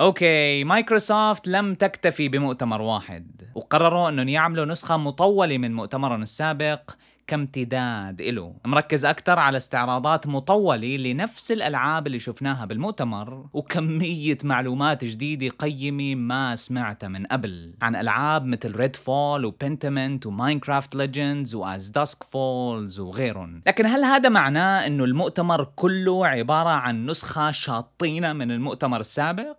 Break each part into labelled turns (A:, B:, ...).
A: اوكي مايكروسوفت لم تكتفي بمؤتمر واحد وقرروا انهم يعملوا نسخة مطولة من مؤتمرهم السابق كامتداد له مركز أكثر على استعراضات مطولة لنفس الألعاب اللي شفناها بالمؤتمر وكمية معلومات جديدة قيمة ما سمعتها من قبل عن ألعاب مثل ريد فول وبنتمنت وماينكرافت ليجندز وأز داسك فولز وغيرهم لكن هل هذا معناه أنه المؤتمر كله عبارة عن نسخة شاطينة من المؤتمر السابق؟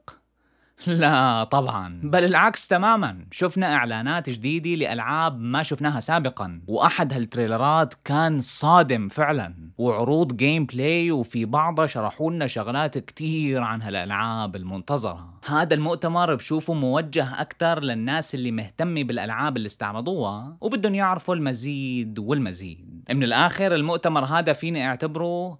A: لا طبعا بل العكس تماما شفنا اعلانات جديده لالعاب ما شفناها سابقا واحد هالتريلرات كان صادم فعلا وعروض جيم بلاي وفي بعضها شرحوا لنا شغلات كتير عن هالالعاب المنتظره هذا المؤتمر بشوفه موجه اكثر للناس اللي مهتمه بالالعاب اللي استعرضوها وبدهم يعرفوا المزيد والمزيد من الاخر المؤتمر هذا فيني اعتبره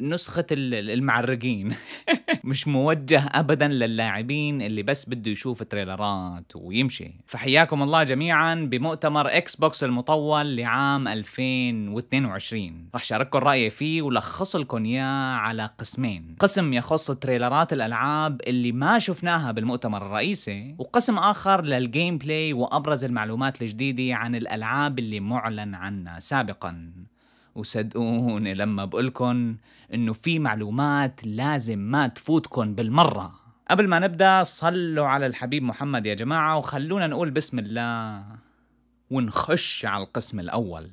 A: نسخة المعرقين مش موجه أبدا للاعبين اللي بس بده يشوف تريلرات ويمشي فحياكم الله جميعا بمؤتمر إكس بوكس المطول لعام 2022 رح شارككم رأيي فيه ولخص لكم إياه على قسمين قسم يخص تريلرات الألعاب اللي ما شفناها بالمؤتمر الرئيسي وقسم آخر للجيم بلاي وأبرز المعلومات الجديدة عن الألعاب اللي معلن عنها سابقا وصدقوني لما بقولكن انه في معلومات لازم ما تفوتكن بالمرة قبل ما نبدأ صلوا على الحبيب محمد يا جماعة وخلونا نقول بسم الله ونخش على القسم الأول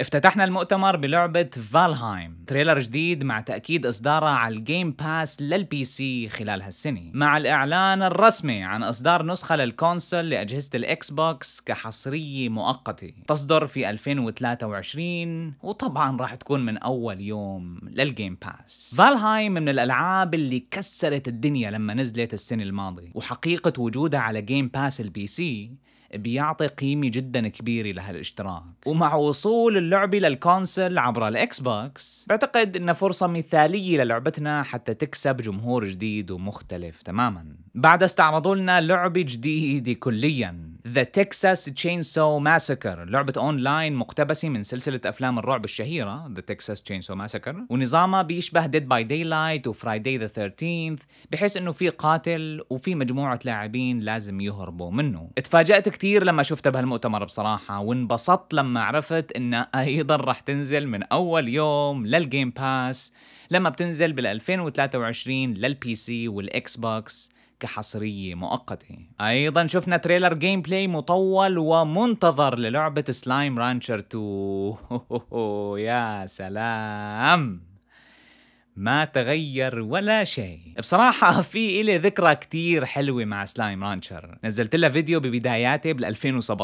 A: افتتحنا المؤتمر بلعبة فالهايم تريلر جديد مع تأكيد إصدارها على الجيم باس للبي سي خلال هالسنة مع الإعلان الرسمي عن إصدار نسخة للكونسول لأجهزة الإكس بوكس كحصرية مؤقتة تصدر في 2023 وطبعا راح تكون من أول يوم للجيم باس فالهايم من الألعاب اللي كسرت الدنيا لما نزلت السنة الماضية وحقيقة وجودها على جيم باس البي سي بيعطي قيمه جدا كبيره لهالاشتراك ومع وصول اللعبه للكونسل عبر الاكس بوكس بعتقد انها فرصه مثاليه للعبتنا حتى تكسب جمهور جديد ومختلف تماما بعد استعرضوا لنا لعبه جديده كليا ذا تكساس Chainsaw Massacre ماسكر لعبة اونلاين مقتبسة من سلسلة افلام الرعب الشهيرة ذا تكساس Chainsaw Massacre ماسكر ونظامها بيشبه ديد باي Daylight وفرايداي ذا 13 بحيث انه في قاتل وفي مجموعة لاعبين لازم يهربوا منه اتفاجأت كثير لما شفتها بهالمؤتمر بصراحة وانبسطت لما عرفت انها ايضا رح تنزل من اول يوم للجيم باس لما بتنزل بال 2023 للبي سي والاكس بوكس سكة حصرية مؤقتة أيضا شفنا تريلر جيم بلاي مطول ومنتظر للعبة سلايم رانشر 2 يا سلام ما تغير ولا شيء بصراحة في إلي ذكرى كتير حلوة مع سلايم رانشر نزلت لها فيديو ببداياتي بال2017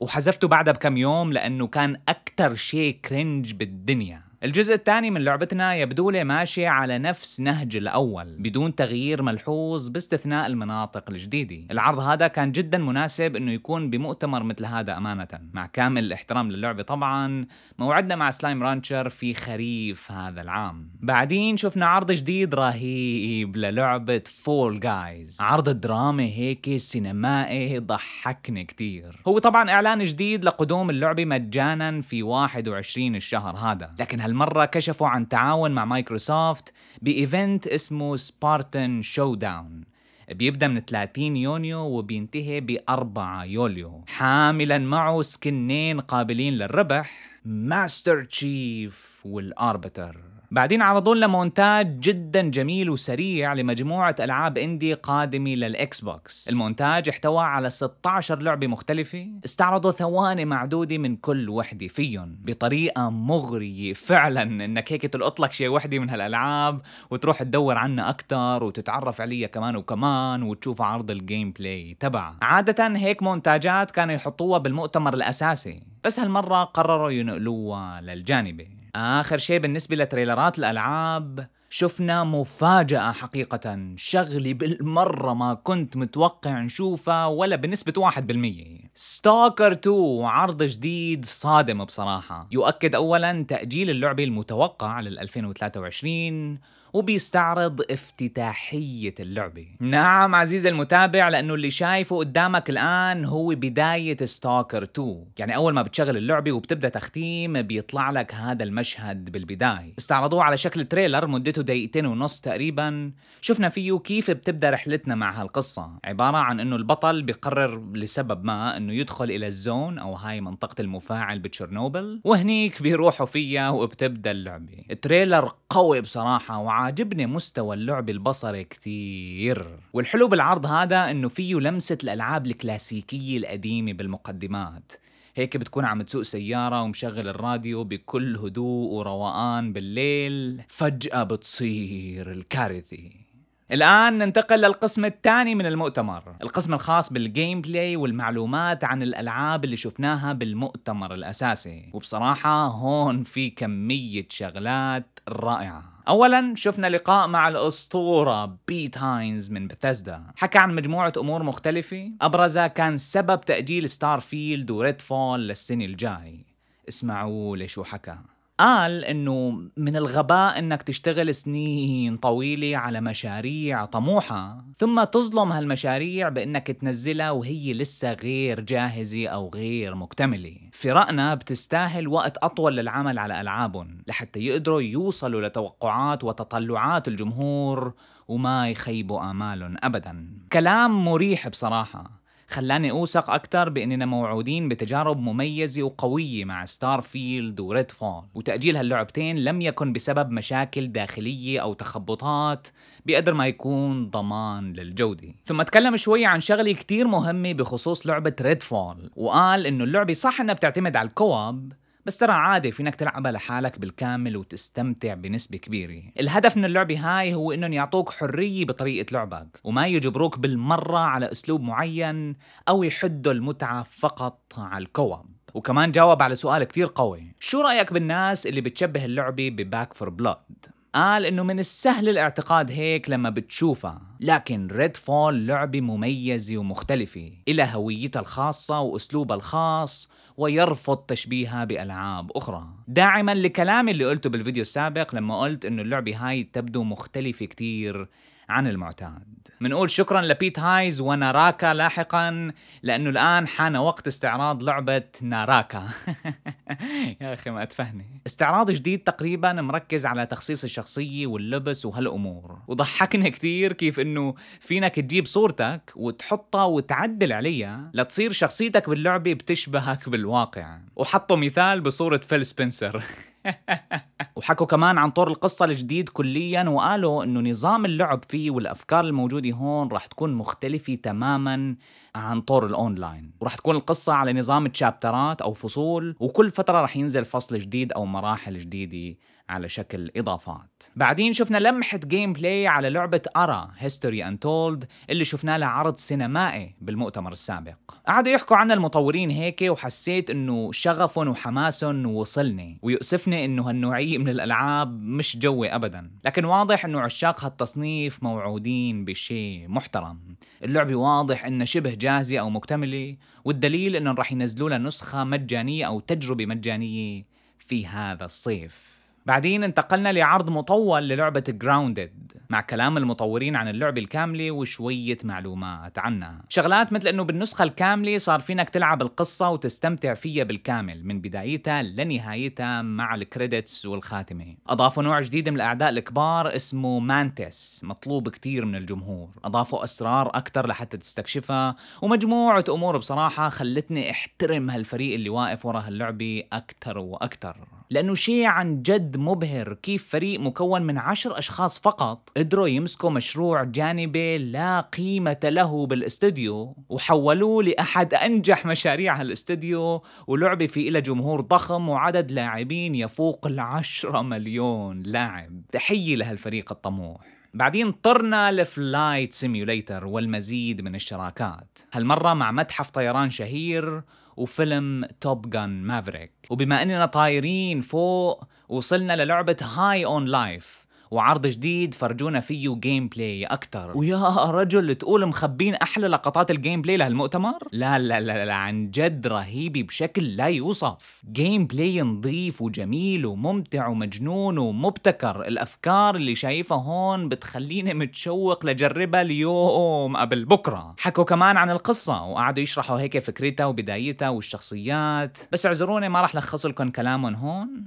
A: وحذفته بعدها بكم يوم لأنه كان أكتر شيء كرنج بالدنيا الجزء الثاني من لعبتنا يبدو لي ماشي على نفس نهج الأول بدون تغيير ملحوظ باستثناء المناطق الجديدة العرض هذا كان جدا مناسب أنه يكون بمؤتمر مثل هذا أمانة مع كامل الاحترام للعبة طبعا موعدنا مع سلايم رانشر في خريف هذا العام بعدين شفنا عرض جديد رهيب للعبة فول جايز عرض درامي هيك سينمائي ضحكني كتير هو طبعا إعلان جديد لقدوم اللعبة مجانا في 21 الشهر هذا لكن هل هالمرة كشفوا عن تعاون مع مايكروسوفت بإيفنت اسمه سبارتن شوداون بيبدأ من 30 يونيو وبينتهي ب 4 يوليو حاملا معه سكنين قابلين للربح ماستر تشيف والاربتر بعدين عرضوا لنا مونتاج جدا جميل وسريع لمجموعة ألعاب إندي قادمة للإكس بوكس المونتاج احتوى على 16 لعبة مختلفة استعرضوا ثواني معدودة من كل وحدة فيهم بطريقة مغرية فعلا إنك هيك تلقط لك شيء وحدة من هالألعاب وتروح تدور عنها أكثر وتتعرف عليها كمان وكمان وتشوف عرض الجيم بلاي تبعها عادة هيك مونتاجات كانوا يحطوها بالمؤتمر الأساسي بس هالمرة قرروا ينقلوها للجانبي آخر شيء بالنسبة لتريلرات الألعاب شفنا مفاجأة حقيقة شغلي بالمرة ما كنت متوقع نشوفها ولا بنسبة واحد بالمية ستوكر 2 عرض جديد صادم بصراحة يؤكد أولا تأجيل اللعبة المتوقع لل 2023 وبيستعرض افتتاحية اللعبة نعم عزيزي المتابع لأنه اللي شايفه قدامك الآن هو بداية ستوكر 2 يعني أول ما بتشغل اللعبة وبتبدأ تختيم بيطلع لك هذا المشهد بالبداية استعرضوه على شكل تريلر مدته دقيقتين ونص تقريبا شفنا فيه كيف بتبدأ رحلتنا مع هالقصة عبارة عن أنه البطل بيقرر لسبب ما أنه يدخل إلى الزون أو هاي منطقة المفاعل بتشيرنوبل وهنيك بيروحوا فيها وبتبدأ اللعبة التريلر قوي بصراحة وعا وعاجبني مستوى اللعب البصري كثير والحلو بالعرض هذا انه فيه لمسة الالعاب الكلاسيكية القديمة بالمقدمات هيك بتكون عم تسوق سيارة ومشغل الراديو بكل هدوء وروقان بالليل فجأة بتصير الكارثة الآن ننتقل للقسم الثاني من المؤتمر القسم الخاص بالجيم بلاي والمعلومات عن الألعاب اللي شفناها بالمؤتمر الأساسي وبصراحة هون في كمية شغلات رائعة اولا شفنا لقاء مع الاسطوره بيت تاينز من بثزدا حكى عن مجموعه امور مختلفه ابرزها كان سبب تاجيل ستار فيلد وريد فول للسنه الجاي اسمعوا لشو حكى قال انه من الغباء انك تشتغل سنين طويله على مشاريع طموحه ثم تظلم هالمشاريع بانك تنزلها وهي لسه غير جاهزه او غير مكتمله فرقنا بتستاهل وقت اطول للعمل على العابهم لحتى يقدروا يوصلوا لتوقعات وتطلعات الجمهور وما يخيبوا امالهم ابدا كلام مريح بصراحه خلاني أوثق أكثر بأننا موعودين بتجارب مميزة وقوية مع ستارفيلد وريد فول وتأجيل هاللعبتين لم يكن بسبب مشاكل داخلية أو تخبطات بقدر ما يكون ضمان للجودة ثم تكلم شوي عن شغلة كتير مهمة بخصوص لعبة ريد فول وقال إنه اللعبة صح إنها بتعتمد على الكواب بس ترى عادي في انك تلعبها لحالك بالكامل وتستمتع بنسبه كبيره الهدف من اللعبه هاي هو انهم يعطوك حريه بطريقه لعبك وما يجبروك بالمره على اسلوب معين او يحدوا المتعه فقط على الكواب وكمان جاوب على سؤال كتير قوي شو رأيك بالناس اللي بتشبه اللعبة بباك فور بلود قال انه من السهل الاعتقاد هيك لما بتشوفها لكن ريد فول لعبة مميزة ومختلفة إلى هويتها الخاصة وأسلوبها الخاص ويرفض تشبيهها بألعاب أخرى داعما لكلامي اللي قلته بالفيديو السابق لما قلت انه اللعبة هاي تبدو مختلفة كتير عن المعتاد منقول شكرا لبيت هايز ونراكا لاحقا لأنه الآن حان وقت استعراض لعبة ناراكا يا أخي ما أتفهني استعراض جديد تقريبا مركز على تخصيص الشخصية واللبس وهالأمور وضحكنا كثير كيف أنه فينك تجيب صورتك وتحطها وتعدل عليها لتصير شخصيتك باللعبة بتشبهك بالواقع وحطوا مثال بصورة فيل سبنسر وحكوا كمان عن طور القصة الجديد كليا وقالوا انه نظام اللعب فيه والافكار الموجودة هون راح تكون مختلفة تماما عن طور الاونلاين وراح تكون القصة على نظام تشابترات او فصول وكل فترة راح ينزل فصل جديد او مراحل جديدة على شكل إضافات بعدين شفنا لمحة جيم بلاي على لعبة أرا هيستوري أنتولد اللي شفنا لها عرض سينمائي بالمؤتمر السابق قعدوا يحكوا عنها المطورين هيك وحسيت انه شغفهم وحماسهم وصلني ويؤسفني انه هالنوعية من الألعاب مش جوي أبدا لكن واضح انه عشاق هالتصنيف موعودين بشيء محترم اللعبة واضح انها شبه جاهزة أو مكتملة والدليل انهم رح ينزلوا لها نسخة مجانية أو تجربة مجانية في هذا الصيف بعدين انتقلنا لعرض مطول للعبة جراوندد مع كلام المطورين عن اللعبة الكاملة وشوية معلومات عنها شغلات مثل انه بالنسخة الكاملة صار فينك تلعب القصة وتستمتع فيها بالكامل من بدايتها لنهايتها مع الكريدتس والخاتمة اضافوا نوع جديد من الاعداء الكبار اسمه مانتس مطلوب كتير من الجمهور اضافوا اسرار اكتر لحتى تستكشفها ومجموعة امور بصراحة خلتني احترم هالفريق اللي واقف ورا هاللعبة اكتر واكتر لأنه شيء عن جد مبهر كيف فريق مكون من عشر أشخاص فقط قدروا يمسكوا مشروع جانبي لا قيمة له بالاستوديو وحولوه لأحد أنجح مشاريع هالاستوديو ولعبة في إلى جمهور ضخم وعدد لاعبين يفوق العشرة مليون لاعب تحية لهالفريق الطموح بعدين طرنا لفلايت سيميوليتر والمزيد من الشراكات هالمرة مع متحف طيران شهير وفيلم توب جان مافريك وبما اننا طايرين فوق وصلنا للعبة هاي اون لايف وعرض جديد فرجونا فيه جيم بلاي اكثر ويا رجل تقول مخبين احلى لقطات الجيم بلاي لهالمؤتمر لا لا لا لا عن جد رهيبه بشكل لا يوصف جيم بلاي نظيف وجميل وممتع ومجنون ومبتكر الافكار اللي شايفها هون بتخليني متشوق لجربها اليوم قبل بكره حكوا كمان عن القصه وقعدوا يشرحوا هيك فكرتها وبدايتها والشخصيات بس اعذروني ما راح لخص لكم كلامهم هون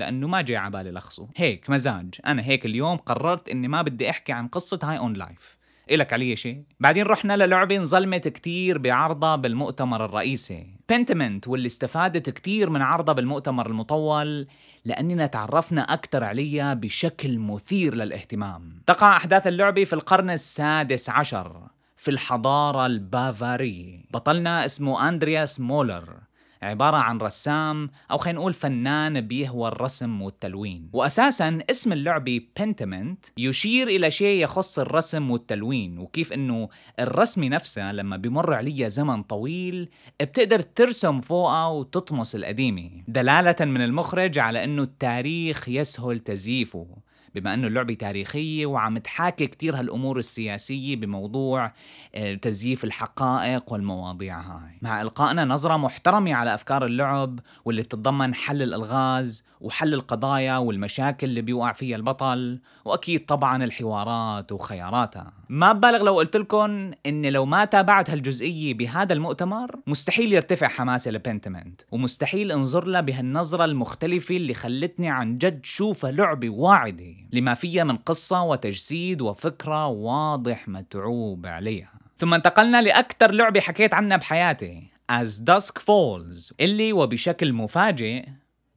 A: لانه ما جاي على بالي لخصه هيك مزاج انا هيك اليوم قررت اني ما بدي احكي عن قصه هاي اون لايف إلك علي شيء بعدين رحنا للعبة انظلمت كتير بعرضها بالمؤتمر الرئيسي بنتمنت واللي استفادت كتير من عرضها بالمؤتمر المطول لأننا تعرفنا أكثر عليها بشكل مثير للاهتمام تقع أحداث اللعبة في القرن السادس عشر في الحضارة البافارية بطلنا اسمه أندرياس مولر عبارة عن رسام أو خلينا نقول فنان بيهوى الرسم والتلوين وأساسا اسم اللعبة بنتمنت يشير إلى شيء يخص الرسم والتلوين وكيف أنه الرسمة نفسها لما بمر عليها زمن طويل بتقدر ترسم فوقها وتطمس القديمة دلالة من المخرج على أنه التاريخ يسهل تزييفه بما أنه اللعبة تاريخية وعم تحاكي كثير هالأمور السياسية بموضوع آه، تزييف الحقائق والمواضيع هاي مع إلقائنا نظرة محترمة على أفكار اللعب واللي بتتضمن حل الألغاز وحل القضايا والمشاكل اللي بيوقع فيها البطل وأكيد طبعا الحوارات وخياراتها ما ببالغ لو قلت لكم إني لو ما تابعت هالجزئية بهذا المؤتمر مستحيل يرتفع حماسي لبنتمنت ومستحيل انظر لها بهالنظرة المختلفة اللي خلتني عن جد شوفها لعبة واعدة لما فيها من قصة وتجسيد وفكرة واضح متعوب عليها ثم انتقلنا لأكثر لعبة حكيت عنها بحياتي As Dusk Falls اللي وبشكل مفاجئ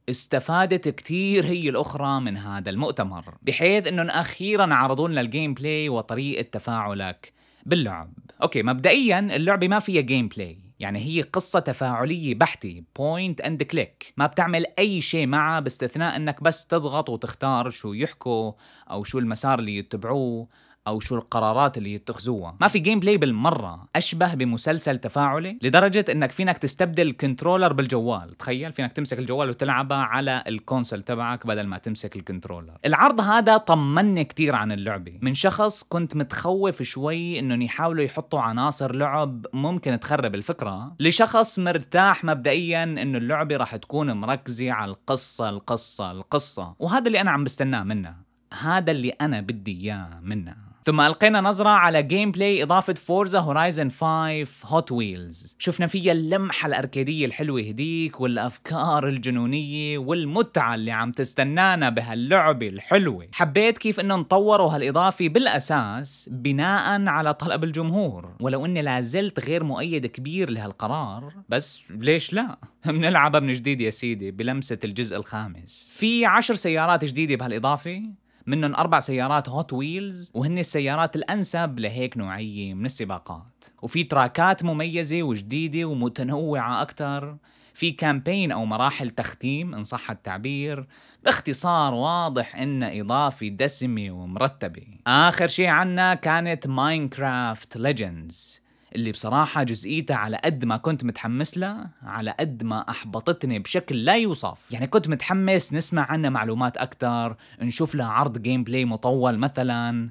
A: استفادت كتير هي الأخرى من هذا المؤتمر بحيث أنهم أخيرا عرضوا لنا الجيم بلاي وطريقة تفاعلك باللعب أوكي مبدئيا اللعبة ما فيها جيم بلاي يعني هي قصة تفاعلية بحتة بوينت اند كليك ما بتعمل أي شيء معها باستثناء أنك بس تضغط وتختار شو يحكوا أو شو المسار اللي يتبعوه او شو القرارات اللي يتخذوها ما في جيم بلاي بالمره اشبه بمسلسل تفاعلي لدرجه انك فينك تستبدل الكنترولر بالجوال تخيل فينك تمسك الجوال وتلعبها على الكونسل تبعك بدل ما تمسك الكنترولر العرض هذا طمني كثير عن اللعبه من شخص كنت متخوف شوي انهم يحاولوا يحطوا عناصر لعب ممكن تخرب الفكره لشخص مرتاح مبدئيا انه اللعبه راح تكون مركزه على القصه القصه القصه وهذا اللي انا عم بستناه منها هذا اللي انا بدي اياه منها ثم القينا نظره على جيم بلاي اضافه فورزا هورايزن 5 هوت ويلز شفنا فيها اللمحه الاركيديه الحلوه هديك والافكار الجنونيه والمتعه اللي عم تستنانا بهاللعبه الحلوه حبيت كيف انهم طوروا هالاضافه بالاساس بناء على طلب الجمهور ولو اني لازلت غير مؤيد كبير لهالقرار بس ليش لا بنلعبها من جديد يا سيدي بلمسه الجزء الخامس في عشر سيارات جديده بهالاضافه منهم أربع سيارات هوت ويلز وهن السيارات الأنسب لهيك نوعية من السباقات وفي تراكات مميزة وجديدة ومتنوعة أكثر في كامبين أو مراحل تختيم إن صح التعبير باختصار واضح إن إضافة دسمة ومرتبة آخر شيء عنا كانت ماينكرافت ليجندز اللي بصراحة جزئيتها على قد ما كنت متحمس لها على قد ما أحبطتني بشكل لا يوصف يعني كنت متحمس نسمع عنها معلومات أكثر نشوف لها عرض جيم بلاي مطول مثلا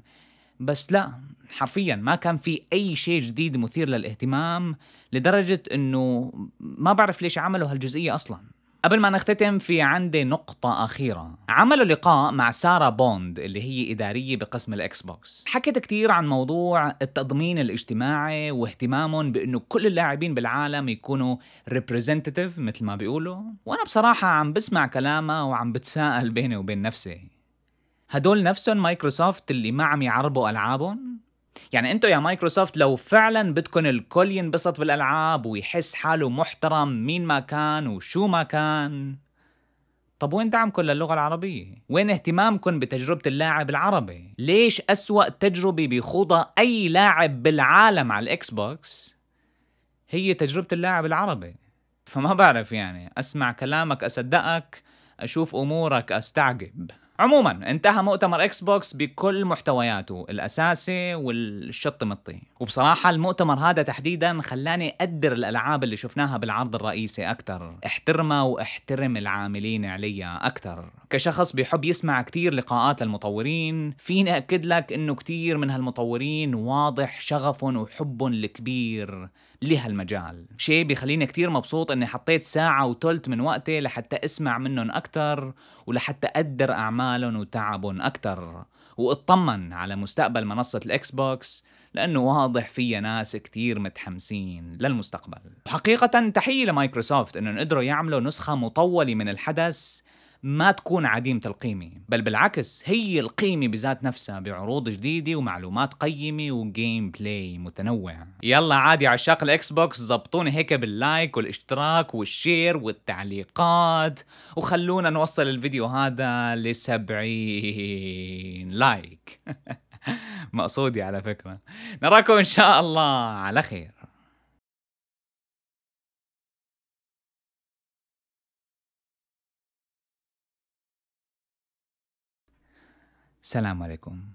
A: بس لا حرفيا ما كان في أي شيء جديد مثير للاهتمام لدرجة أنه ما بعرف ليش عملوا هالجزئية أصلاً قبل ما نختتم في عندي نقطة أخيرة عملوا لقاء مع سارة بوند اللي هي إدارية بقسم الإكس بوكس حكت كتير عن موضوع التضمين الاجتماعي واهتمامهم بأنه كل اللاعبين بالعالم يكونوا ريبريزنتيف مثل ما بيقولوا وأنا بصراحة عم بسمع كلامها وعم بتساءل بيني وبين نفسي هدول نفسهم مايكروسوفت اللي ما عم يعربوا ألعابهم يعني انتم يا مايكروسوفت لو فعلا بدكم الكل ينبسط بالالعاب ويحس حاله محترم مين ما كان وشو ما كان طب وين دعمكم للغة العربية؟ وين اهتمامكم بتجربة اللاعب العربي؟ ليش أسوأ تجربة بيخوضها أي لاعب بالعالم على الإكس بوكس هي تجربة اللاعب العربي؟ فما بعرف يعني أسمع كلامك أصدقك أشوف أمورك أستعجب عموما انتهى مؤتمر اكس بوكس بكل محتوياته الاساسي والشط مطي وبصراحه المؤتمر هذا تحديدا خلاني اقدر الالعاب اللي شفناها بالعرض الرئيسي اكثر احترمه واحترم العاملين عليها اكثر كشخص بيحب يسمع كثير لقاءات المطورين فيني اكد لك انه كثير من هالمطورين واضح شغفهم وحبهم الكبير لهالمجال شيء بيخليني كثير مبسوط اني حطيت ساعه وثلث من وقتي لحتى اسمع منهم اكثر ولحتى اقدر اعمالهم وتعبهم اكثر واطمن على مستقبل منصة الإكس بوكس لأنه واضح فيها ناس كتير متحمسين للمستقبل حقيقة تحية لمايكروسوفت أنهم قدروا يعملوا نسخة مطولة من الحدث ما تكون عديمة القيمة بل بالعكس هي القيمة بذات نفسها بعروض جديدة ومعلومات قيمة وجيم بلاي متنوع يلا عادي عشاق الاكس بوكس زبطوني هيك باللايك والاشتراك والشير والتعليقات وخلونا نوصل الفيديو هذا لسبعين لايك مقصودي على فكرة نراكم إن شاء الله على خير سلام عليكم